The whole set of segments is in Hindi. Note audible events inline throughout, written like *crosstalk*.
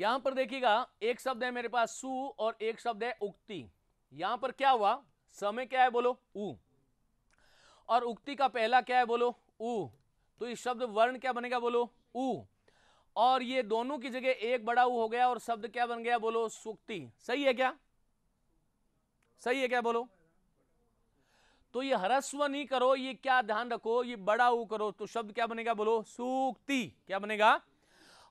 यहां पर देखिएगा एक शब्द है मेरे पास सु और एक शब्द है उक्ति यहां पर क्या हुआ समय क्या है बोलो उ और उक्ति का पहला क्या है बोलो उ तो इस शब्द वर्ण क्या बनेगा बोलो उ और ये दोनों की जगह एक बड़ा उ हो गया और शब्द क्या बन गया बोलो सुक्ति सही है क्या सही है क्या बोलो तो ये हरस्व नहीं करो ये क्या ध्यान रखो ये बड़ा उ करो तो शब्द क्या बनेगा बोलो सूक्ति क्या बनेगा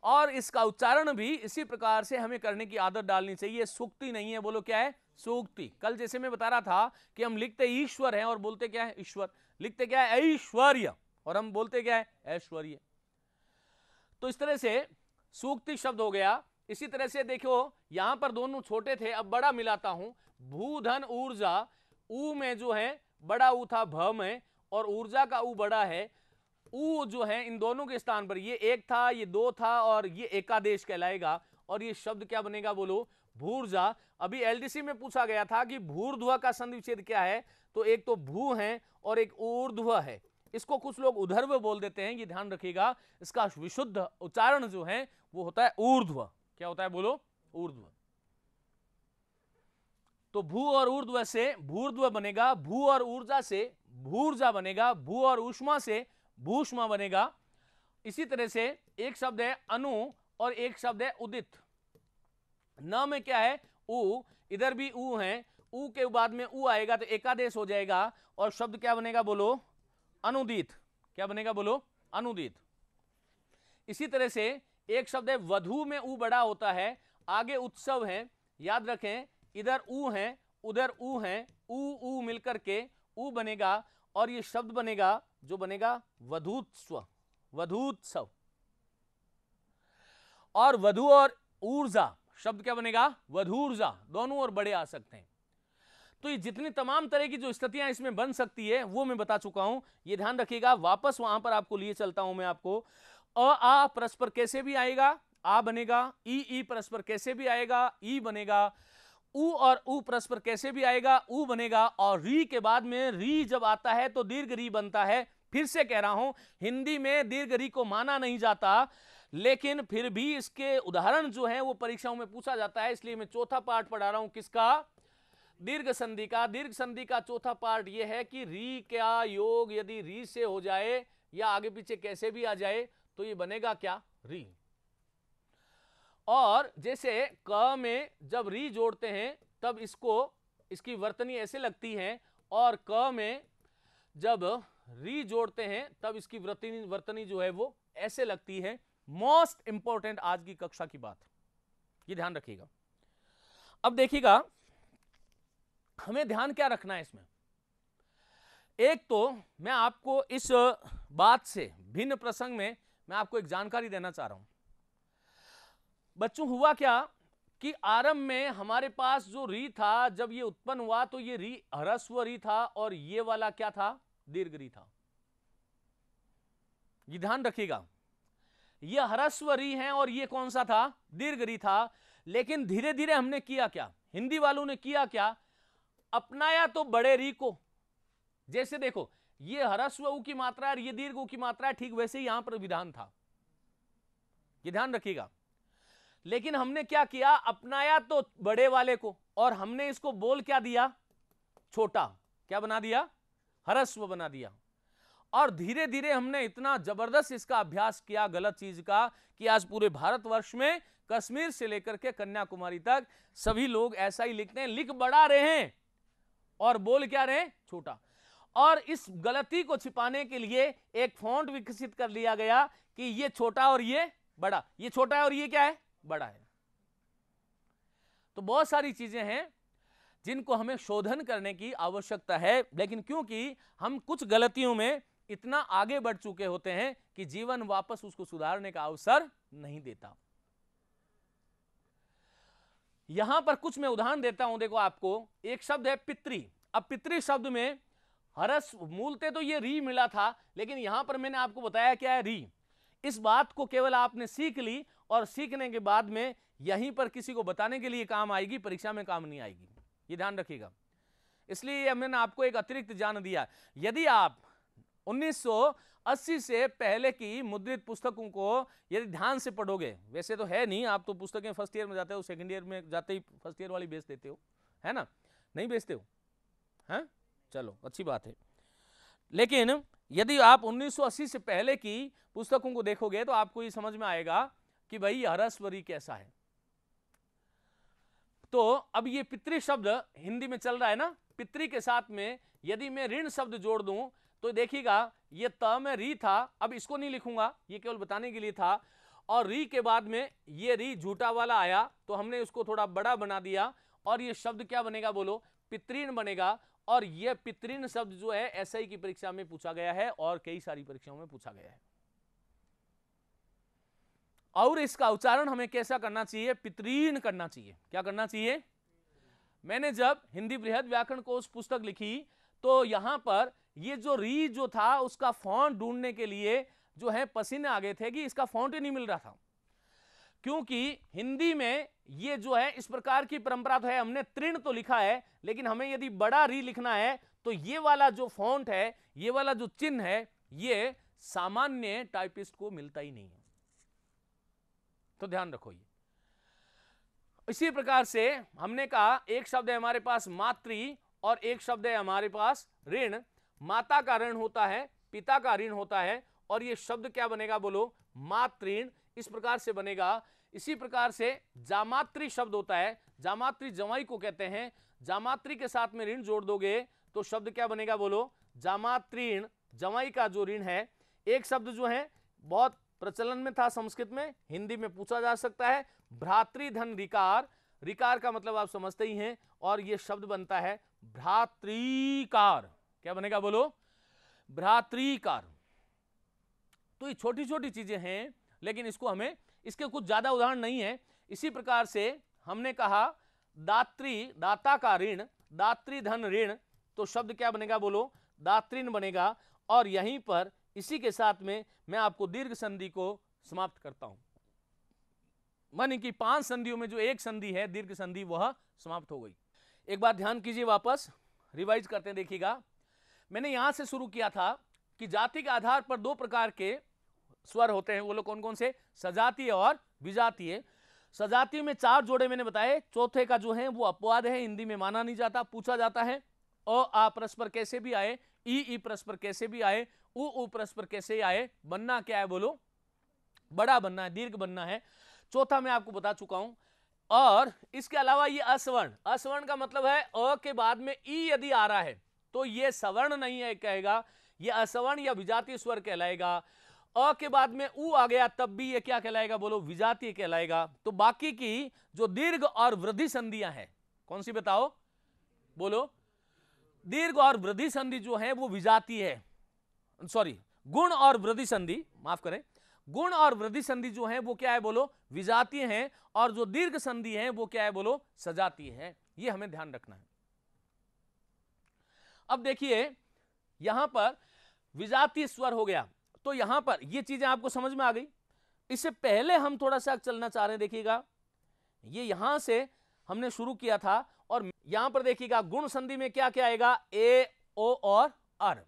और इसका उच्चारण भी इसी प्रकार से हमें करने की आदत डालनी चाहिए सूक्ति नहीं है बोलो क्या है सूक्ति कल जैसे मैं बता रहा था कि हम लिखते ईश्वर हैं और बोलते क्या है ईश्वर लिखते क्या है ऐश्वर्य और हम बोलते क्या है ऐश्वर्य तो इस तरह से सूक्ति शब्द हो गया इसी तरह से देखो यहां पर दोनों छोटे थे अब बड़ा मिलाता हूं भूधन ऊर्जा ऊ में जो है बड़ा ऊ था भ में और ऊर्जा का ऊ बड़ा है ऊ जो है इन दोनों के स्थान पर ये एक था ये दो था और ये एकादेश कहलाएगा और ये शब्द क्या बनेगा बोलो भूर्जा अभी एलडीसी में पूछा गया था कि भूर्ध्व का संधि विच्छेद क्या है तो एक तो भू है और एक ऊर्ध्व है इसको कुछ लोग उधर्व बोल देते हैं ये ध्यान रखिएगा इसका विशुद्ध उच्चारण जो है वो होता है ऊर्ध्व क्या होता है बोलो ऊर्ध्व तो भू और ऊर्ध्व से भूर्ध्व बनेगा भू और ऊर्जा से भूर्जा बनेगा भू और ऊष्मा से भूष्मा बनेगा इसी तरह से एक शब्द है अनु और एक शब्द है उदित न में क्या है उ इधर भी उ है उ के बाद में उ आएगा तो एकादेश हो जाएगा और शब्द क्या बनेगा बोलो अनुदित क्या बनेगा बोलो अनुदित इसी तरह से एक शब्द है वधु में उ बड़ा होता है आगे उत्सव है याद रखें इधर ऊ है उधर ऊ है ऊ ऊ मिलकर के ऊ बनेगा और ये शब्द बनेगा जो बनेगा वधूत्स्व वधूत्सव और वधु और ऊर्जा शब्द क्या बनेगा वधूर्जा दोनों और बड़े आ सकते हैं तो ये जितनी तमाम तरह की जो स्थितियां इसमें बन सकती है वो मैं बता चुका हूं ये ध्यान रखिएगा वापस वहां पर आपको लिए चलता हूं मैं आपको अ आ परस्पर कैसे भी आएगा आ बनेगा ई ई परस्पर कैसे भी आएगा ई बनेगा उ और ऊ परस्पर कैसे भी आएगा ऊ बनेगा और री के बाद में री जब आता है तो दीर्घ री बनता है फिर से कह रहा हूं हिंदी में दीर्घ री को माना नहीं जाता लेकिन फिर भी इसके उदाहरण जो है वो परीक्षाओं में पूछा जाता है इसलिए मैं चौथा पार्ट पढ़ा रहा हूं किसका दीर्घ संधि का दीर्घ संधि का चौथा पार्ट यह है कि री क्या योग यदि री से हो जाए या आगे पीछे कैसे भी आ जाए तो ये बनेगा क्या री और जैसे क में जब री जोड़ते हैं तब इसको इसकी वर्तनी ऐसे लगती है और क में जब री जोड़ते हैं तब इसकी वर्तनी वर्तनी जो है वो ऐसे लगती है मोस्ट इंपॉर्टेंट आज की कक्षा की बात ये ध्यान रखिएगा अब देखिएगा हमें ध्यान क्या रखना है इसमें एक तो मैं आपको इस बात से भिन्न प्रसंग में मैं आपको एक जानकारी देना चाह रहा हूं बच्चों हुआ क्या कि आरंभ में हमारे पास जो री था जब ये उत्पन्न हुआ तो ये री ह्रस्व री था और ये वाला क्या था दीर्घ री था ये ध्यान रखिएगा ये ह्रस्व री है और ये कौन सा था दीर्घ री था लेकिन धीरे धीरे हमने किया क्या हिंदी वालों ने किया क्या अपनाया तो बड़े री को जैसे देखो ये हरस्व ऊ की मात्रा है ये दीर्घ ऊ की मात्रा है ठीक वैसे यहां पर विधान था ये ध्यान रखिएगा लेकिन हमने क्या किया अपनाया तो बड़े वाले को और हमने इसको बोल क्या दिया छोटा क्या बना दिया हरस्व बना दिया और धीरे धीरे हमने इतना जबरदस्त इसका अभ्यास किया गलत चीज का कि आज पूरे भारतवर्ष में कश्मीर से लेकर के कन्याकुमारी तक सभी लोग ऐसा ही लिखते हैं लिख बड़ा रहे हैं और बोल क्या रहे छोटा और इस गलती को छिपाने के लिए एक फॉन्ट विकसित कर लिया गया कि ये छोटा और ये बड़ा ये छोटा है और ये क्या है बड़ा है तो बहुत सारी चीजें हैं जिनको हमें शोधन करने की आवश्यकता है लेकिन क्योंकि हम कुछ गलतियों में इतना आगे बढ़ चुके होते हैं कि जीवन वापस उसको सुधारने का अवसर नहीं देता यहां पर कुछ मैं उदाहरण देता हूं देखो आपको एक शब्द है पित्री अब पित्री शब्द में हरस मूलते तो ये री मिला था लेकिन यहां पर मैंने आपको बताया क्या है री इस बात को केवल आपने सीख ली और सीखने के बाद में यहीं पर किसी को बताने के लिए काम आएगी परीक्षा में काम नहीं आएगी ये ध्यान रखिएगा इसलिए मैंने आपको एक अतिरिक्त जान दिया यदि आप 1980 से पहले की मुद्रित पुस्तकों को यदि ध्यान से पढ़ोगे वैसे तो है नहीं आप तो पुस्तकें फर्स्ट ईयर में जाते हो सेकंड ईयर में जाते ही फर्स्ट ईयर वाली बेच देते हो है ना नहीं बेचते हो हैं चलो अच्छी बात है लेकिन यदि आप 1980 से पहले की पुस्तकों को देखोगे तो आपको ये समझ में आएगा कि भाई हरस्वरी कैसा है तो अब ये पितृ शब्द हिंदी में चल रहा है ना पितृ के साथ में यदि मैं ऋण शब्द जोड़ दूं तो देखिएगा ये त में री था अब इसको नहीं लिखूंगा ये केवल बताने के लिए था और री के बाद में ये री झूठा वाला आया तो हमने उसको थोड़ा बड़ा बना दिया और ये शब्द क्या बनेगा बोलो पितृण बनेगा और यह पितृन शब्द जो है एसआई की परीक्षा में पूछा गया है और कई सारी परीक्षाओं में पूछा गया है और इसका उच्चारण हमें कैसा करना चाहिए पितरीन करना चाहिए क्या करना चाहिए मैंने जब हिंदी बृहद व्याकरण कोष पुस्तक लिखी तो यहां पर ये जो री जो था उसका फॉन्ट ढूंढने के लिए जो है पसीने आ गए थे कि इसका फॉन्ट ही नहीं मिल रहा था क्योंकि हिंदी में ये जो है इस प्रकार की परंपरा तो है हमने तृण तो लिखा है लेकिन हमें यदि बड़ा री लिखना है तो ये वाला जो फॉन्ट है ये वाला जो चिन्ह है ये सामान्य टाइपिस्ट को मिलता ही नहीं है तो ध्यान रखो ये इसी प्रकार से हमने कहा एक शब्द है हमारे पास मातृ और एक शब्द है हमारे पास ऋण माता का ऋण होता है पिता का ऋण होता है और ये शब्द क्या बनेगा बोलो मातृण इस प्रकार से बनेगा इसी प्रकार से जामात्री शब्द होता है जामात्री जवाई को कहते हैं जामात्री के साथ में ऋण जोड़ दोगे तो शब्द क्या बनेगा बोलो जामात्रीण जवाई का जो ऋण है एक शब्द जो है बहुत प्रचलन में था संस्कृत में हिंदी में पूछा जा सकता है भ्रातृधन रिकार रिकार का मतलब आप समझते ही हैं और यह शब्द बनता है भ्रातृकार क्या बनेगा बोलो भ्रातृकार तो ये छोटी छोटी चीजें हैं लेकिन इसको हमें इसके कुछ ज़्यादा उदाहरण नहीं है इसी प्रकार से हमने कहा दात्री दाता का ऋण दात्री धन ऋण तो शब्द क्या बनेगा बोलो दात्रीन बनेगा और यहीं पर इसी के साथ में मैं आपको दीर्घ संधि को समाप्त करता हूँ मन की पांच संधियों में जो एक संधि है दीर्घ संधि वह समाप्त हो गई एक बार ध्यान कीजिए वापस रिवाइज करते देखिएगा मैंने यहां से शुरू किया था कि जाति के आधार पर दो प्रकार के स्वर होते हैं वो लोग कौन कौन से सजातीय और विजातीय सजातीय में चार जोड़े मैंने बताए चौथे का जो है वो अपवाद है हिंदी में माना नहीं जाता पूछा जाता है अ आ परस्पर कैसे भी आए ई ई परस्पर कैसे भी आए उ उ परस्पर कैसे आए बनना क्या है बोलो बड़ा बनना है दीर्घ बनना है चौथा मैं आपको बता चुका हूं और इसके अलावा ये असवर्ण असवर्ण का मतलब है अ के बाद में ई यदि आ रहा है तो ये सवर्ण नहीं है कहेगा ये असवर्ण या विजातीय स्वर कहलाएगा अ के बाद में ऊ आ गया तब भी ये क्या कहलाएगा बोलो विजातीय कहलाएगा तो बाकी की जो दीर्घ और वृद्धि संधियां हैं कौन सी बताओ बोलो दीर्घ और वृद्धि संधि जो है वो विजातीय है सॉरी गुण और वृद्धि संधि माफ करें गुण और वृद्धि संधि जो है वो क्या है बोलो विजातीय है और जो दीर्घ संधि है वो क्या है बोलो सजातीय है ये हमें ध्यान रखना है अब देखिए यहां पर विजातीय स्वर हो गया तो यहां पर ये चीजें आपको समझ में आ गई इससे पहले हम थोड़ा सा चलना चाह रहे हैं देखिएगा ये यहां से हमने शुरू किया था और यहां पर देखिएगा गुण संधि में क्या क्या आएगा ए ओ और आर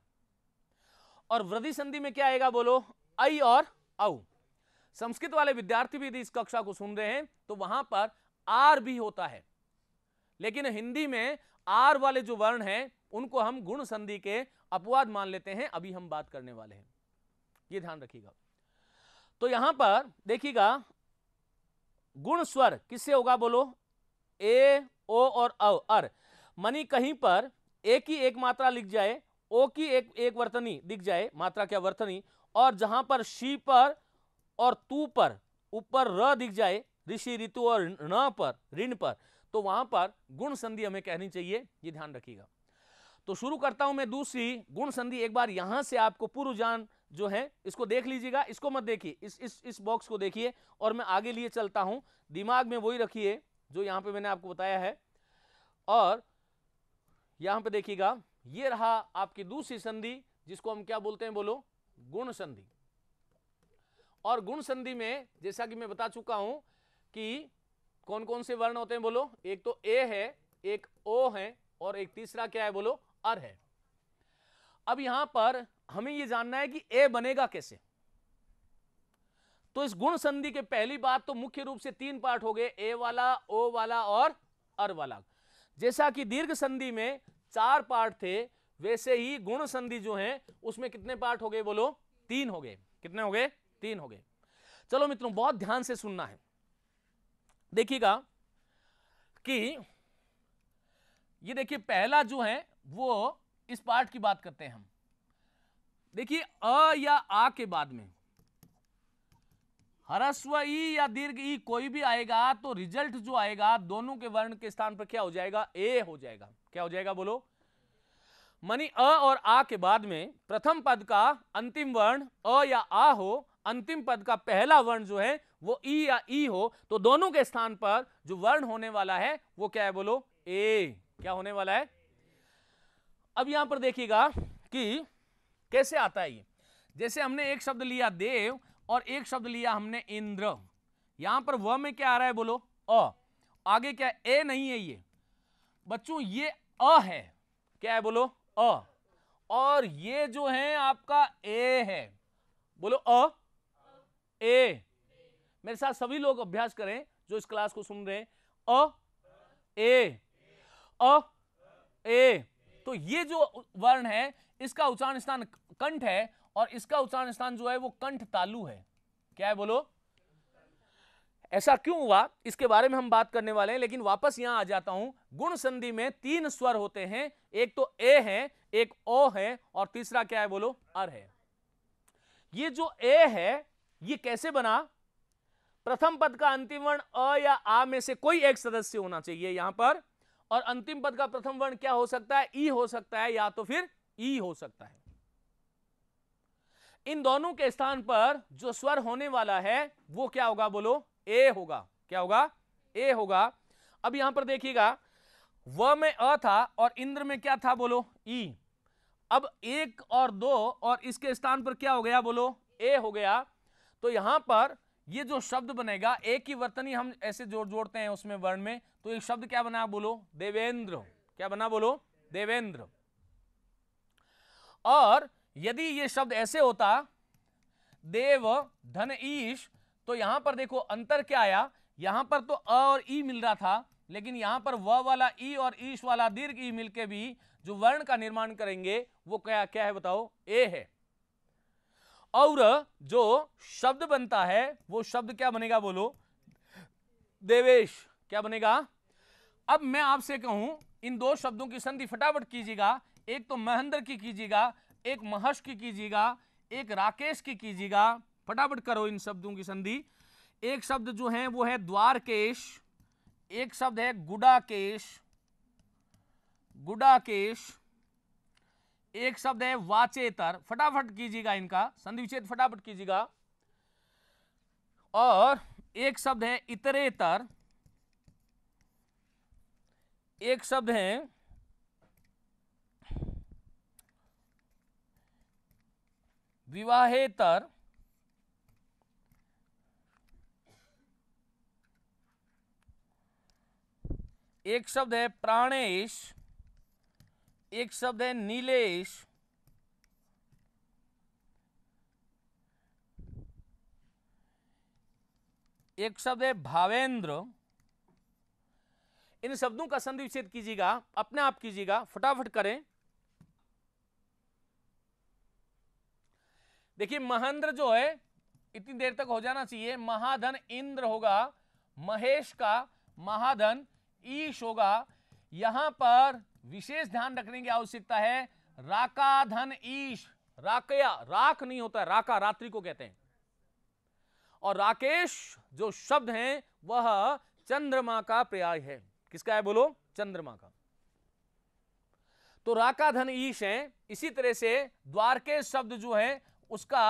और वृद्धि संधि में क्या आएगा बोलो आई और औ संस्कृत वाले विद्यार्थी भी यदि इस कक्षा को सुन रहे हैं तो वहां पर आर भी होता है लेकिन हिंदी में आर वाले जो वर्ण हैं उनको हम गुण संधि के अपवाद मान लेते हैं अभी हम बात करने वाले हैं ये ध्यान रखिएगा तो यहां पर देखिएगा गुण स्वर किससे होगा बोलो ए ओ और अ अर मनी कहीं पर ए की एक मात्रा लिख जाए ओ की एक एक वर्तनी दिख जाए मात्रा क्या वर्तनी और जहां पर शी पर और तू पर ऊपर र दिख जाए ऋषि ऋतु और न पर ऋण पर तो वहां पर गुण संधि हमें कहनी चाहिए ये ध्यान रखिएगा तो शुरू करता हूं मैं दूसरी गुण संधि एक बार यहां से आपको पूर्व जान जो है इसको देख लीजिएगा इसको मत देखिए इस इस इस बॉक्स को देखिए और मैं आगे लिए चलता हूं दिमाग में वही रखिए जो यहां पे मैंने आपको बताया है और यहाँ पे देखिएगा ये रहा आपकी दूसरी संधि जिसको हम क्या बोलते हैं बोलो गुण संधि और गुण संधि में जैसा कि मैं बता चुका हूं कि कौन कौन से वर्ण होते हैं बोलो एक तो ए है एक ओ है और एक तीसरा क्या है बोलो अर है अब यहां पर हमें यह जानना है कि ए बनेगा कैसे तो इस गुण संधि के पहली बात तो मुख्य रूप से तीन पार्ट हो गए ए वाला ओ वाला और अर वाला जैसा कि दीर्घ संधि में चार पार्ट थे वैसे ही गुण संधि जो है उसमें कितने पार्ट हो गए बोलो तीन हो गए कितने हो गए तीन हो गए चलो मित्रों बहुत ध्यान से सुनना है देखिएगा कि ये देखिए पहला जो है वो इस पार्ट की बात करते हैं हम देखिए अ या आ के बाद में हरस्व ई या दीर्घ ई कोई भी आएगा तो रिजल्ट जो आएगा दोनों के वर्ण के स्थान पर क्या हो जाएगा ए हो जाएगा क्या हो जाएगा बोलो मनी अ और आ के बाद में प्रथम पद का अंतिम वर्ण अ या आ हो अंतिम पद का पहला वर्ण जो है वो ई या ई हो तो दोनों के स्थान पर जो वर्ण होने वाला है वो क्या है बोलो ए क्या होने वाला है अब यहां पर देखिएगा कि कैसे आता है ये जैसे हमने एक शब्द लिया देव और एक शब्द लिया हमने इंद्र यहां पर व में क्या आ रहा है बोलो अ आगे क्या ए नहीं है ये बच्चों ये अ है क्या है बोलो अ और ये जो है आपका ए है बोलो अ ए मेरे साथ सभी लोग अभ्यास करें जो इस क्लास को सुन रहे हैं अ ए अ ए तो ये जो वर्ण है इसका उच्चारण स्थान कंठ है और इसका उच्चारण स्थान जो है वो कंठ तालु है क्या है बोलो ऐसा क्यों हुआ इसके बारे में हम बात करने वाले हैं लेकिन वापस यहां आ जाता हूं गुण संधि में तीन स्वर होते हैं एक तो ए है एक ओ है और तीसरा क्या है बोलो अर है ये जो ए है ये कैसे बना प्रथम पद का अंतिम वर्ण अ या आ में से कोई एक सदस्य होना चाहिए यहां पर और अंतिम पद का प्रथम वर्ण क्या हो सकता है ई हो सकता है या तो फिर ई हो सकता है इन दोनों के स्थान पर जो स्वर होने वाला है वो क्या होगा बोलो ए होगा क्या होगा ए होगा अब यहां पर देखिएगा व में अ था और इंद्र में क्या था बोलो ई अब एक और दो और इसके स्थान पर क्या हो गया बोलो ए हो गया तो यहां पर ये जो शब्द बनेगा एक ही वर्तनी हम ऐसे जोड़ जोड़ते हैं उसमें वर्ण में तो एक शब्द क्या बना बोलो देवेंद्र क्या बना बोलो देवेंद्र और यदि ये शब्द ऐसे होता देव धन ईश तो यहां पर देखो अंतर क्या आया यहां पर तो अ और ई मिल रहा था लेकिन यहां पर व वाला ई और ईश वाला दीर्घ ई मिलके भी जो वर्ण का निर्माण करेंगे वो क्या क्या है बताओ ए है और जो शब्द बनता है वो शब्द क्या बनेगा बोलो देवेश क्या बनेगा अब मैं आपसे कहूं इन दो शब्दों की संधि फटाफट कीजिएगा एक तो महेंद्र की कीजिएगा एक महर्ष की कीजिएगा एक राकेश की कीजिएगा फटाफट करो इन शब्दों की संधि एक शब्द जो है वो है द्वारकेश एक शब्द है गुडाकेश गुडाकेश एक शब्द है वाचेतर फटाफट कीजिएगा इनका संधि विच्छेद फटाफट कीजिएगा और एक शब्द है इतरेतर एक शब्द है विवाहेतर एक शब्द है प्राणेश एक शब्द है नीलेश एक शब्द है भावेंद्र इन शब्दों का संधि विच्छेद कीजिएगा अपने आप कीजिएगा फटाफट करें देखिए महेंद्र जो है इतनी देर तक हो जाना चाहिए महाधन इंद्र होगा महेश का महाधन ईश होगा यहां पर विशेष ध्यान रखने की आवश्यकता है राका धन ईश राकया राख नहीं होता है राका रात्रि को कहते हैं और राकेश जो शब्द है वह चंद्रमा का पर्याय है किसका है बोलो चंद्रमा का तो राका धन ईश है इसी तरह से द्वारकेश शब्द जो है उसका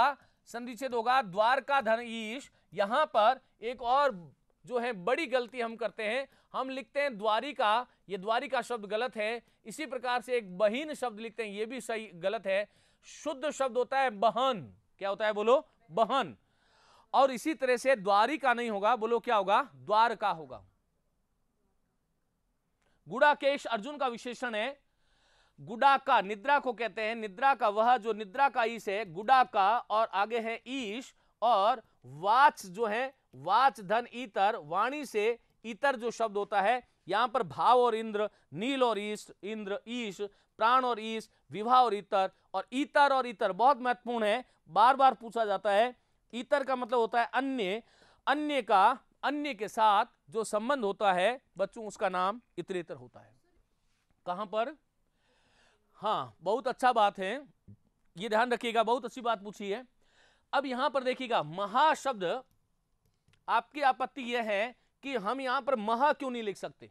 संधिच्छेद होगा द्वारका धन ईश यहां पर एक और जो है बड़ी गलती हम करते हैं हम लिखते हैं द्वारिका ये द्वारिका शब्द गलत है इसी प्रकार से एक बहीन शब्द लिखते हैं ये भी सही गलत है शुद्ध शब्द होता है बहन क्या होता है बोलो बहन और इसी तरह से द्वारिका नहीं होगा बोलो क्या होगा द्वारका होगा गुड़ाकेश अर्जुन का विशेषण है गुडा का निद्रा को कहते हैं निद्रा का वह जो निद्रा का ईश है गुडा का और आगे है ईश और वाच जो है वाच धन इतर वाणी से इतर जो शब्द होता है यहाँ पर भाव और इंद्र नील और ईश इंद्र ईश प्राण और ईश विवाह और इतर और इतर और इतर बहुत महत्वपूर्ण है बार बार पूछा जाता है इतर का मतलब होता है अन्य अन्य का अन्य के साथ जो संबंध होता है बच्चों उसका नाम इतरेतर होता है कहां पर हाँ बहुत अच्छा बात है ये ध्यान रखिएगा बहुत अच्छी बात पूछी है अब यहां पर देखिएगा महाशब्द आपकी आपत्ति यह है कि हम यहां पर मह क्यों नहीं लिख सकते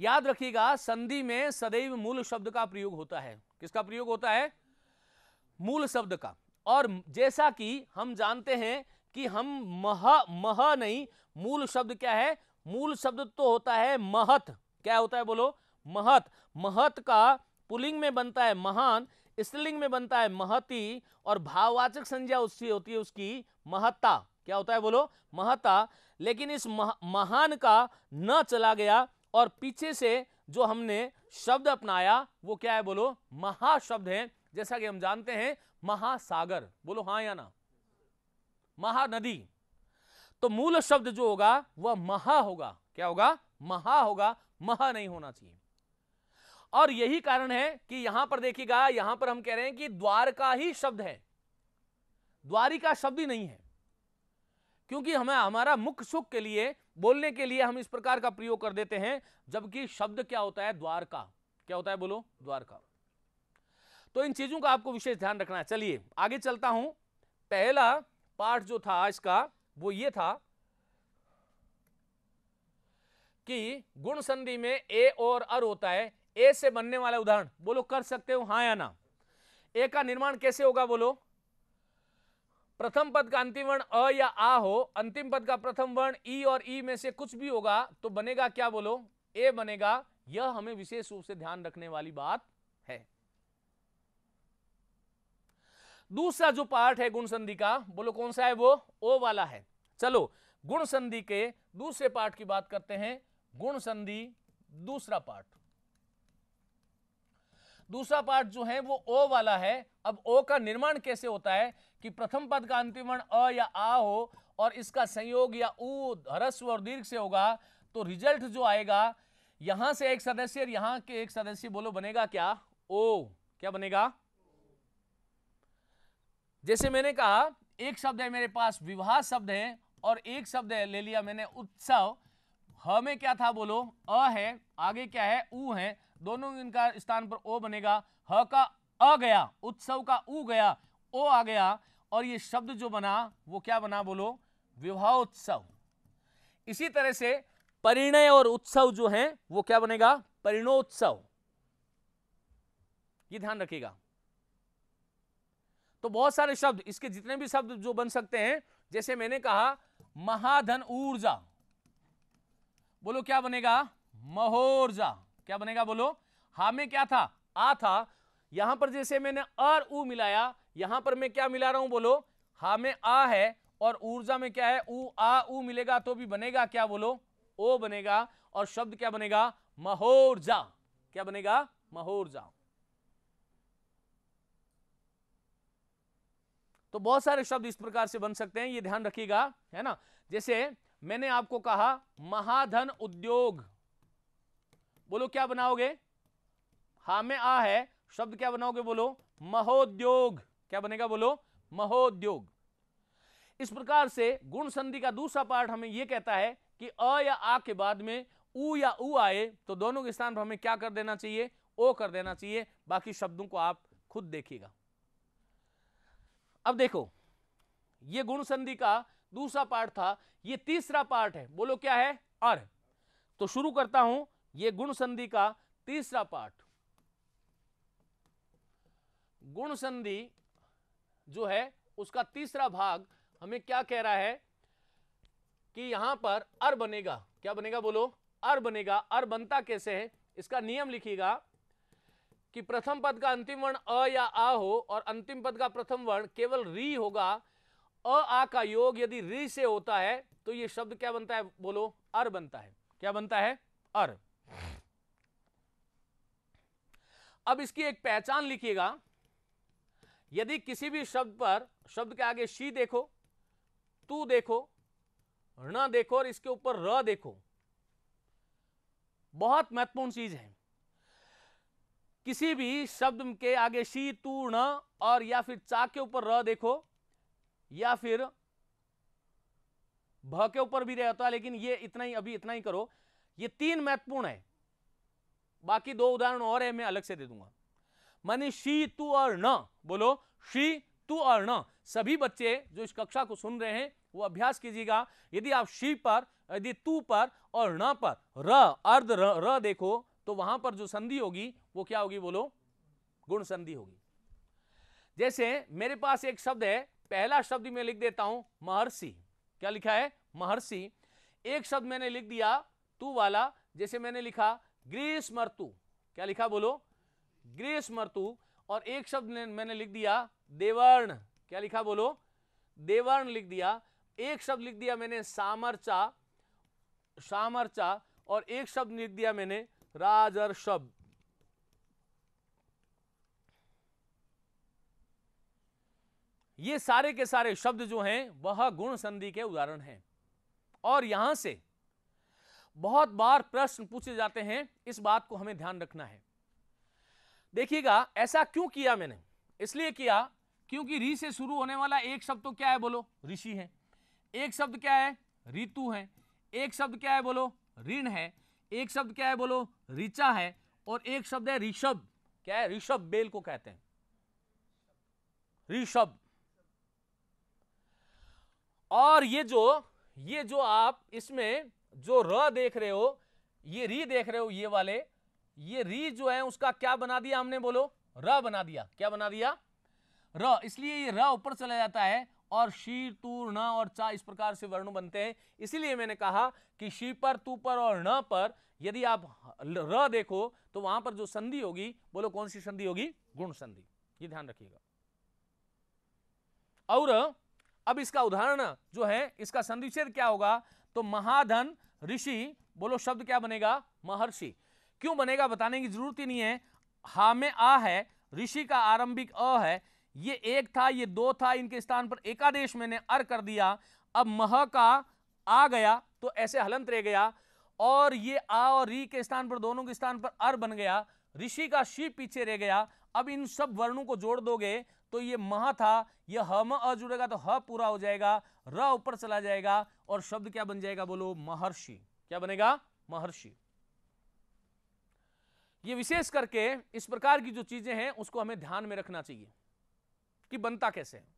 याद रखिएगा संधि में सदैव मूल शब्द का प्रयोग होता है किसका प्रयोग होता है मूल शब्द का और जैसा कि हम जानते हैं कि हम मह मह नहीं मूल शब्द क्या है मूल शब्द तो होता है महत क्या होता है बोलो महत महत का पुलिंग में बनता है महान स्त्रीलिंग में बनता है महती और भाववाचक संज्ञा उसकी होती है उसकी महत्ता क्या होता है बोलो महता लेकिन इस मह, महान का न चला गया और पीछे से जो हमने शब्द अपनाया वो क्या है बोलो महाशब्द है जैसा कि हम जानते हैं महासागर बोलो हाँ या ना महानदी तो मूल शब्द जो होगा वह महा होगा क्या होगा महा होगा महा नहीं होना चाहिए और यही कारण है कि यहां पर देखिएगा यहां पर हम कह रहे हैं कि द्वार का ही शब्द है द्वारिका शब्द ही नहीं है क्योंकि हमें हमारा मुख्य सुख के लिए बोलने के लिए हम इस प्रकार का प्रयोग कर देते हैं जबकि शब्द क्या होता है द्वारका क्या होता है बोलो द्वारका तो इन चीजों का आपको विशेष ध्यान रखना है चलिए आगे चलता हूं पहला पाठ जो था इसका वो ये था कि गुण संधि में ए और अर होता है ए से बनने वाला उदाहरण बोलो कर सकते हो हाँ या ना ए का निर्माण कैसे होगा बोलो प्रथम पद का अंतिम वर्ण अ या आ हो अंतिम पद का प्रथम वर्ण ई और ई में से कुछ भी होगा तो बनेगा क्या बोलो ए बनेगा यह हमें विशेष रूप से ध्यान रखने वाली बात है दूसरा जो पार्ट है गुण संधि का बोलो कौन सा है वो ओ वाला है चलो गुण संधि के दूसरे पार्ट की बात करते हैं गुण संधि दूसरा पार्ट दूसरा पार्ट जो है वो ओ वाला है अब ओ का निर्माण कैसे होता है कि प्रथम पद का अंतिम वर्ण अ या आ हो और इसका संयोग या उ ह्रस्व और दीर्घ से होगा तो रिजल्ट जो आएगा यहां से एक सदस्य और यहां के एक सदस्य बोलो बनेगा क्या ओ क्या बनेगा जैसे मैंने कहा एक शब्द है मेरे पास विवाह शब्द है और एक शब्द है ले लिया मैंने उत्सव ह में क्या था बोलो अ है आगे क्या है ऊ है दोनों इनका स्थान पर ओ बनेगा ह का अ गया उत्सव का उ गया ओ आ गया और ये शब्द जो बना वो क्या बना बोलो विवाह उत्सव इसी तरह से परिणय और उत्सव जो है वो क्या बनेगा परिणोत्सव ये ध्यान रखिएगा तो बहुत सारे शब्द इसके जितने भी शब्द जो बन सकते हैं जैसे मैंने कहा महाधन ऊर्जा बोलो क्या बनेगा महोर्जा क्या बनेगा बोलो हा में क्या था आ था यहां पर जैसे मैंने और ऊ मिलाया यहां पर मैं क्या मिला रहा हूं बोलो हा में आ है और ऊर्जा में क्या है ऊ आ ऊ मिलेगा तो भी बनेगा क्या बोलो ओ बनेगा और शब्द क्या बनेगा महोर्जा क्या बनेगा महोर्जा तो बहुत सारे शब्द इस प्रकार से बन सकते हैं ये ध्यान रखिएगा है ना जैसे मैंने आपको कहा महाधन उद्योग बोलो क्या बनाओगे हा में आ है शब्द क्या बनाओगे बोलो महोद्योग क्या बनेगा बोलो महोद्योग इस प्रकार से गुण संधि का दूसरा पार्ट हमें यह कहता है कि अ या आ के बाद में उ या उ आए तो दोनों के स्थान पर हमें क्या कर देना चाहिए ओ कर देना चाहिए बाकी शब्दों को आप खुद देखिएगा अब देखो ये गुण संधि का दूसरा पार्ट था ये तीसरा पार्ट है बोलो क्या है अर तो शुरू करता हूं ये गुण संधि का तीसरा पाठ गुण संधि जो है उसका तीसरा भाग हमें क्या कह रहा है कि यहां पर अर बनेगा क्या बनेगा बोलो अर बनेगा अर बनता कैसे है इसका नियम लिखिएगा कि प्रथम पद का अंतिम वर्ण अ या आ हो और अंतिम पद का प्रथम वर्ण केवल री होगा अ आ का योग यदि री से होता है तो यह शब्द क्या बनता है बोलो अर बनता है क्या बनता है अर अब इसकी एक पहचान लिखिएगा यदि किसी भी शब्द पर शब्द के आगे शी देखो तू देखो न देखो और इसके ऊपर र देखो बहुत महत्वपूर्ण चीज है किसी भी शब्द के आगे शी तू न और या फिर चा के ऊपर र देखो या फिर भ के ऊपर भी रहता है लेकिन ये इतना ही अभी इतना ही करो ये तीन महत्वपूर्ण है बाकी दो उदाहरण और है मैं अलग से दे दूंगा माने शी तू और न बोलो शी तू और न सभी बच्चे जो इस कक्षा को सुन रहे हैं वो अभ्यास कीजिएगा यदि आप शी पर यदि तू पर और न पर र अर्ध र, र देखो तो वहां पर जो संधि होगी वो क्या होगी बोलो गुण संधि होगी जैसे मेरे पास एक शब्द है पहला शब्द मैं लिख देता हूं महर्षि क्या लिखा है महर्षि एक शब्द मैंने लिख दिया तू वाला जैसे मैंने लिखा ग्रीष्म ऋतु क्या लिखा बोलो ग्रीष्म ऋतु और एक शब्द मैंने लिख दिया देवर्ण क्या लिखा बोलो देवर्ण लिख दिया एक शब्द लिख दिया मैंने सामरचा सामरचा और एक शब्द लिख दिया मैंने राजर शब्द ये सारे के सारे शब्द जो हैं वह गुण संधि के उदाहरण हैं और यहां से बहुत बार प्रश्न पूछे जाते हैं इस बात को हमें ध्यान रखना है देखिएगा ऐसा क्यों किया मैंने इसलिए किया क्योंकि री से शुरू होने वाला एक शब्द तो क्या है बोलो ऋषि है एक शब्द क्या है ऋतु है एक शब्द क्या है बोलो ऋण है एक शब्द क्या है बोलो ऋचा है और एक शब्द है ऋषभ क्या है ऋषभ बेल को कहते हैं ऋषभ और ये जो ये जो आप इसमें जो र देख रहे हो ये री देख रहे हो ये वाले ये री जो है उसका क्या बना दिया हमने बोलो र बना दिया क्या बना दिया र इसलिए ये र ऊपर चला जाता है और शी तू न और चा इस प्रकार से वर्ण बनते हैं इसीलिए मैंने कहा कि शी पर तू पर और न पर यदि आप र देखो तो वहां पर जो संधि होगी बोलो कौन सी संधि होगी गुण संधि ये ध्यान रखिएगा और अब इसका उदाहरण जो है इसका संधिच्छेद क्या होगा तो महाधन ऋषि बोलो शब्द क्या बनेगा महर्षि क्यों बनेगा बताने की जरूरत ही नहीं है हा में आ है ऋषि का आरंभिक अ है ये एक था ये दो था इनके स्थान पर एकादेश मैंने अर कर दिया अब मह का आ गया तो ऐसे हलंत रह गया और ये आ और री के स्थान पर दोनों के स्थान पर अर बन गया ऋषि का शी पीछे रह गया अब इन सब वर्णों को जोड़ दोगे तो ये मह था यह ह म अ जुड़ेगा तो ह पूरा हो जाएगा र ऊपर चला जाएगा और शब्द क्या बन जाएगा बोलो महर्षि क्या बनेगा महर्षि ये विशेष करके इस प्रकार की जो चीजें हैं उसको हमें ध्यान में रखना चाहिए कि बनता कैसे है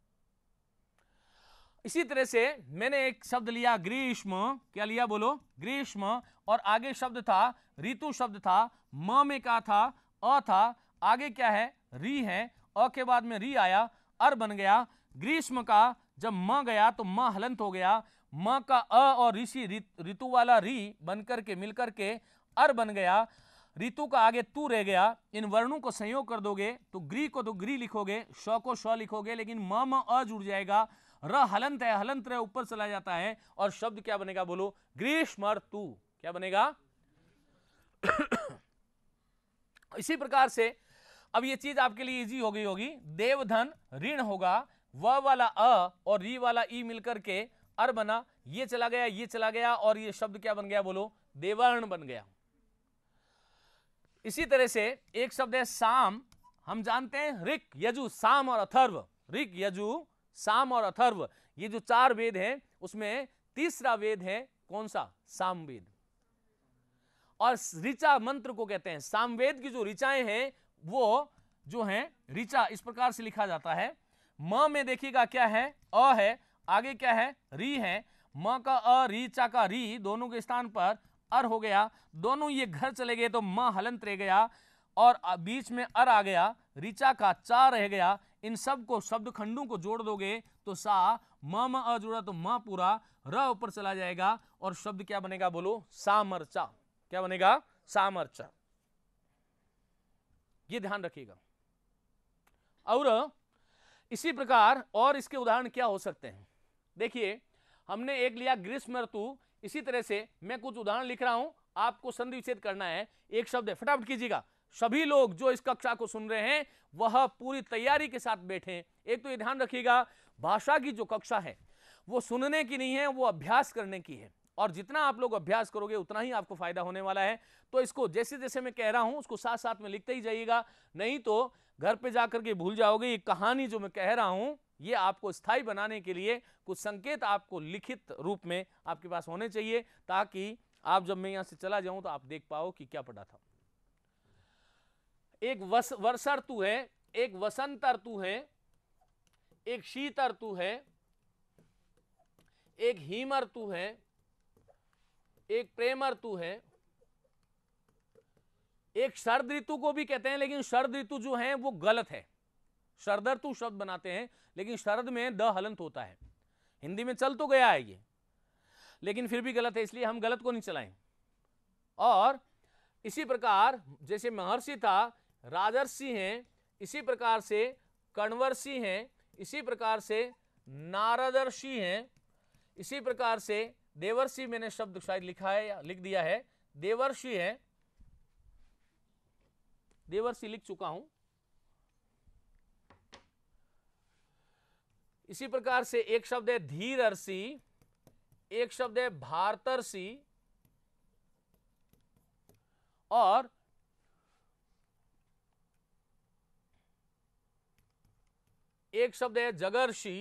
इसी तरह से मैंने एक शब्द लिया ग्रीष्म क्या लिया बोलो ग्रीष्म और आगे शब्द था ऋतु शब्द था म में का था अ था आगे क्या है री है अ के बाद में री आया अर बन गया ग्रीष्म का जब म गया तो म हलंत हो गया म का अ और ऋषि ऋतु रित, वाला री बनकर के मिलकर के अर बन गया ऋतु का आगे तू रह गया इन वर्णों को संयोग कर दोगे तो ग्री को तो ग्री लिखोगे श को श लिखोगे लेकिन म म अ जुड़ जाएगा र हलंत है हलंत रह ऊपर चला जाता है और शब्द क्या बनेगा बोलो ग्रीष्म क्या बनेगा *coughs* इसी प्रकार से अब ये चीज आपके लिए इजी हो गई होगी देवधन ऋण होगा व वाला अ और री वाला ई मिलकर के अर बना ये चला गया ये चला गया और ये शब्द क्या बन गया बोलो देवर्ण बन गया इसी तरह से एक शब्द है साम हम जानते हैं ऋक यजु साम और अथर्व ऋक यजु साम और अथर्व ये जो चार वेद हैं उसमें तीसरा वेद है कौन सा सामवेद और ऋचा मंत्र को कहते हैं सामवेद की जो ऋचाएं हैं वो जो है रिचा इस प्रकार से लिखा जाता है म में देखिएगा क्या है अ है आगे क्या है री है म का अ री चा का री दोनों के स्थान पर अर हो गया दोनों ये घर चले गए तो म हलंत रह गया और बीच में अर आ गया ऋचा का चा रह गया इन सब को शब्द खंडों को जोड़ दोगे तो सा म म अ जुड़ा तो म पूरा र ऊपर चला जाएगा और शब्द क्या बनेगा बोलो सामरचा क्या बनेगा सामरचा ये ध्यान रखिएगा और इसी प्रकार और इसके उदाहरण क्या हो सकते हैं देखिए हमने एक लिया ग्रीष्म ऋतु इसी तरह से मैं कुछ उदाहरण लिख रहा हूं आपको संधि विच्छेद करना है एक शब्द है फटाफट कीजिएगा सभी लोग जो इस कक्षा को सुन रहे हैं वह पूरी तैयारी के साथ बैठे एक तो ये ध्यान रखिएगा भाषा की जो कक्षा है वो सुनने की नहीं है वो अभ्यास करने की है और जितना आप लोग अभ्यास करोगे उतना ही आपको फायदा होने वाला है तो इसको जैसे जैसे मैं कह रहा हूं उसको साथ साथ में लिखते ही जाइएगा नहीं तो घर पे जाकर के भूल जाओगे ये कहानी जो मैं कह रहा हूं ये आपको स्थायी बनाने के लिए कुछ संकेत आपको लिखित रूप में आपके पास होने चाहिए ताकि आप जब मैं यहां से चला जाऊं तो आप देख पाओ कि क्या पढ़ा था एक वर्षा ऋतु है एक वसंत ऋतु है एक शीत ऋतु है एक हिम ऋतु है एक प्रेम ऋतु है एक शरद ऋतु को भी कहते हैं लेकिन शरद ऋतु जो है वो गलत है शरद ऋतु शब्द बनाते हैं लेकिन शरद में द हलंत होता है हिंदी में चल तो गया है ये लेकिन फिर भी गलत है इसलिए हम गलत को नहीं चलाएं और इसी प्रकार जैसे महर्षि था राजर्षि हैं इसी प्रकार से कणवर्षि हैं इसी प्रकार से नारदर्षि हैं इसी प्रकार से देवर्षि मैंने शब्द शायद लिखा है लिख दिया है देवर्षि है देवर्षि लिख चुका हूं इसी प्रकार से एक शब्द है धीरर्षि एक शब्द है भारतर्षि और एक शब्द है जगर्षि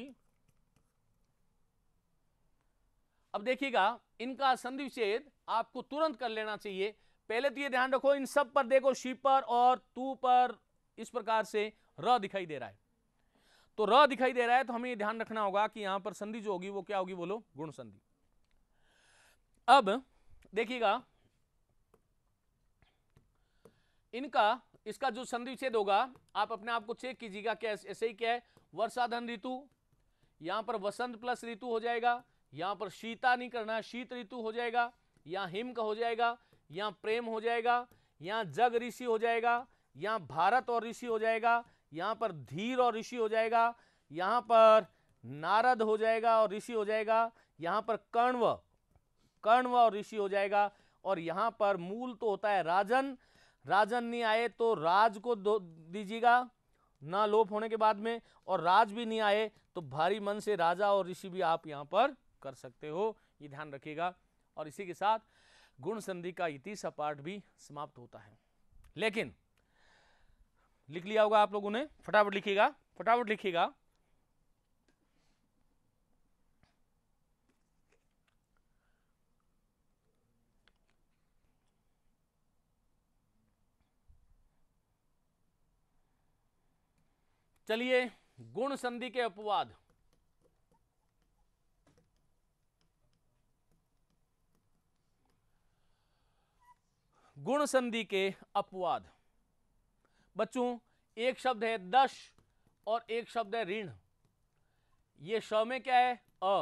अब देखिएगा इनका संधि विच्छेद आपको तुरंत कर लेना चाहिए पहले तो ये ध्यान रखो इन सब पर देखो शी पर और तू पर इस प्रकार से र दिखाई दे रहा है तो र दिखाई दे रहा है तो हमें ये ध्यान रखना होगा कि यहां पर संधि जो होगी वो क्या होगी बोलो गुण संधि अब देखिएगा इनका इसका जो संधि विच्छेद होगा आप अपने आप को चेक कीजिएगा क्या ऐसे ही क्या है वर्षाधन ऋतु यहां पर वसंत प्लस ऋतु हो जाएगा यहाँ पर शीता नहीं करना है शीत ऋतु हो जाएगा या हिम का हो जाएगा या प्रेम हो जाएगा या जग ऋषि हो जाएगा यहाँ भारत और ऋषि हो जाएगा यहाँ पर धीर और ऋषि हो जाएगा यहाँ पर नारद हो जाएगा और ऋषि हो जाएगा यहाँ पर कर्णव कर्णव और ऋषि हो जाएगा और यहाँ पर मूल तो होता है राजन राजन नहीं आए तो राज को दो दीजिएगा ना लोप होने के बाद में और राज भी नहीं आए तो भारी मन से राजा और ऋषि भी आप यहाँ पर कर सकते हो ये ध्यान रखिएगा और इसी के साथ गुण संधि का तीसरा पाठ भी समाप्त होता है लेकिन लिख लिया होगा आप लोगों ने फटाफट लिखिएगा फटाफट लिखिएगा चलिए गुण संधि के अपवाद गुण संधि के अपवाद बच्चों एक शब्द है दश और एक शब्द है ऋण ये श में क्या है अ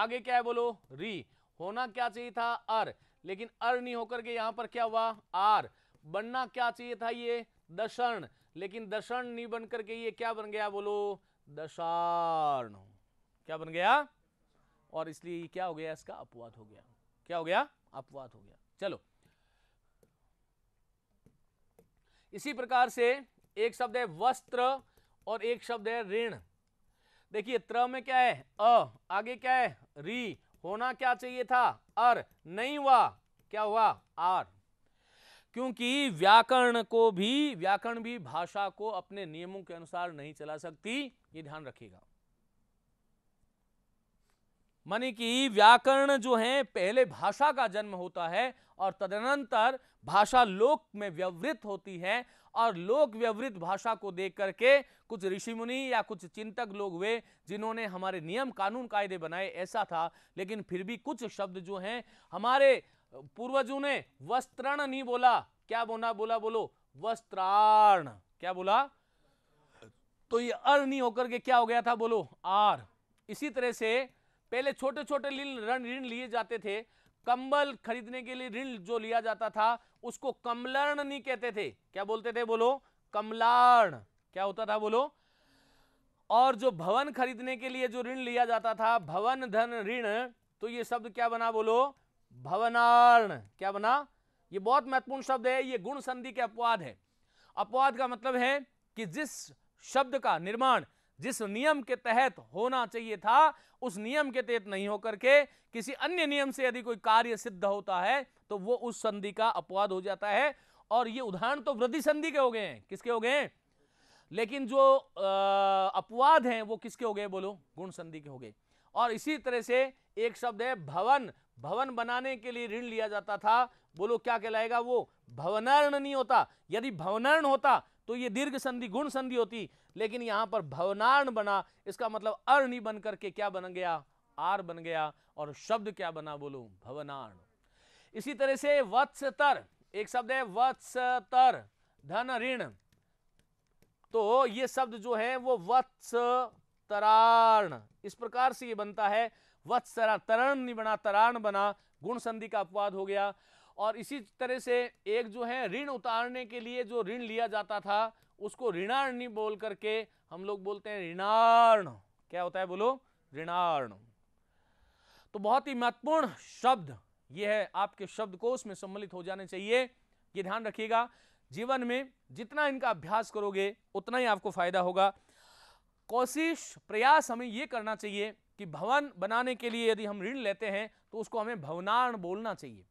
आगे क्या है बोलो री होना क्या चाहिए था अर लेकिन अर नहीं होकर के यहां पर क्या हुआ आर बनना क्या चाहिए था ये दशर्ण लेकिन दशर्ण नहीं बन करके ये क्या बन गया बोलो दशार्ण क्या बन गया और इसलिए क्या हो गया इसका अपवाद हो गया क्या हो गया अपवाद हो गया चलो इसी प्रकार से एक शब्द है वस्त्र और एक शब्द है ऋण देखिए त्र में क्या है अ आगे क्या है री होना क्या चाहिए था अर नहीं हुआ क्या हुआ आर क्योंकि व्याकरण को भी व्याकरण भी भाषा को अपने नियमों के अनुसार नहीं चला सकती ये ध्यान रखिएगा मानी कि व्याकरण जो है पहले भाषा का जन्म होता है और तदनंतर भाषा लोक में व्यवृत होती है और लोक व्यवृत भाषा को देख करके कुछ ऋषि मुनि या कुछ चिंतक लोग हुए जिन्होंने हमारे नियम कानून कायदे बनाए ऐसा था लेकिन फिर भी कुछ शब्द जो हैं हमारे पूर्वजों ने वस्त्रण नहीं बोला क्या बोना बोला बोलो वस्त्राण क्या बोला तो ये अर नहीं होकर के क्या हो गया था बोलो आर इसी तरह से पहले छोटे छोटे ऋण ऋण लिए जाते थे कंबल खरीदने के लिए ऋण जो लिया जाता था उसको कमलर्ण नहीं कहते थे क्या बोलते थे बोलो कमलार्ण क्या होता था बोलो और जो भवन खरीदने के लिए जो ऋण लिया जाता था भवन धन ऋण तो ये शब्द क्या बना बोलो भवनार्ण क्या बना ये बहुत महत्वपूर्ण शब्द है ये गुण संधि के अपवाद है अपवाद का मतलब है कि जिस शब्द का निर्माण जिस नियम के तहत होना चाहिए था उस नियम के तहत नहीं होकर के किसी अन्य नियम से यदि कोई कार्य सिद्ध होता है तो वो उस संधि का अपवाद हो जाता है और ये उदाहरण तो वृद्धि संधि के हो गए हैं किसके हो गए हैं लेकिन जो अपवाद हैं वो किसके हो गए बोलो गुण संधि के हो गए और इसी तरह से एक शब्द है भवन भवन बनाने के लिए ऋण लिया जाता था बोलो क्या कहलाएगा वो भवनर्ण नहीं होता यदि भवनर्ण होता तो ये दीर्घ संधि गुण संधि होती लेकिन यहां पर भवनार्ण बना इसका मतलब अर्ण नहीं बन करके क्या बन गया आर बन गया और शब्द क्या बना बोलो भवनार्ण इसी तरह से वत्सतर एक शब्द है वत्सतर धन ऋण तो ये शब्द जो है वो वत्स तरण इस प्रकार से ये बनता है वत्सरा तरण नहीं बना तरण बना गुण संधि का अपवाद हो गया और इसी तरह से एक जो है ऋण उतारने के लिए जो ऋण लिया जाता था उसको ऋणार्णी बोल करके हम लोग बोलते हैं ऋणार्ण क्या होता है बोलो ऋणार्ण तो बहुत ही महत्वपूर्ण शब्द ये है आपके शब्द कोश में सम्मिलित हो जाने चाहिए ये ध्यान रखिएगा जीवन में जितना इनका अभ्यास करोगे उतना ही आपको फायदा होगा कोशिश प्रयास हमें ये करना चाहिए कि भवन बनाने के लिए यदि हम ऋण लेते हैं तो उसको हमें भवनार्ण बोलना चाहिए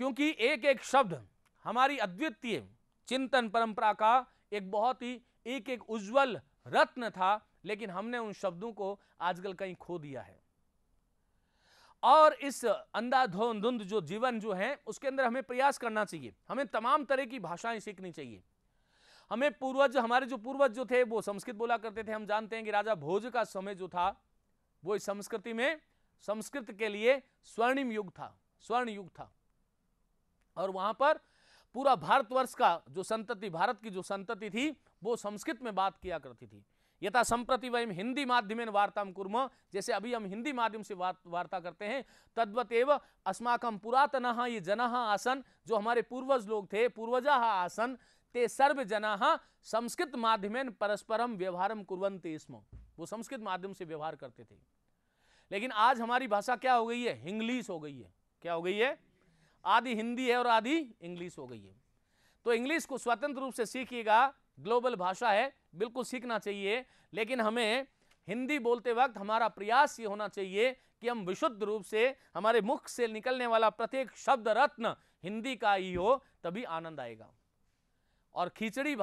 क्योंकि एक एक शब्द हमारी अद्वितीय चिंतन परंपरा का एक बहुत ही एक एक उज्जवल रत्न था लेकिन हमने उन शब्दों को आजकल कहीं खो दिया है और इस अंधाधुंध जो जीवन जो है उसके अंदर हमें प्रयास करना चाहिए हमें तमाम तरह की भाषाएं सीखनी चाहिए हमें पूर्वज हमारे जो पूर्वज जो थे वो संस्कृत बोला करते थे हम जानते हैं कि राजा भोज का समय जो था वो इस संस्कृति में संस्कृत के लिए स्वर्णिम युग था स्वर्ण युग था और वहां पर पूरा भारतवर्ष का जो संतति भारत की जो संतति थी वो संस्कृत में बात किया करती थी यथा संप्रति वयम हिंदी माध्यम वार्ताम कुर्म जैसे अभी हम हिंदी माध्यम से वार्ता करते हैं तद्वत एव अस्माकम पुरातन ये जना आसन जो हमारे पूर्वज लोग थे पूर्वजा आसन ते सर्व जना संस्कृत माध्यम परस्परम व्यवहारम कुरंते स्म वो संस्कृत माध्यम से व्यवहार करते थे लेकिन आज हमारी भाषा क्या हो गई है हिंग्लिश हो गई है क्या हो गई है आधी हिंदी है और आधी इंग्लिश हो गई है तो इंग्लिश को स्वतंत्र रूप से सीखिएगा ग्लोबल भाषा है बिल्कुल सीखना चाहिए लेकिन हमें हिंदी बोलते वक्त हमारा प्रयास ये होना चाहिए कि हम विशुद्ध रूप से हमारे मुख से निकलने वाला प्रत्येक शब्द रत्न हिंदी का ही हो तभी आनंद आएगा और खिचड़ी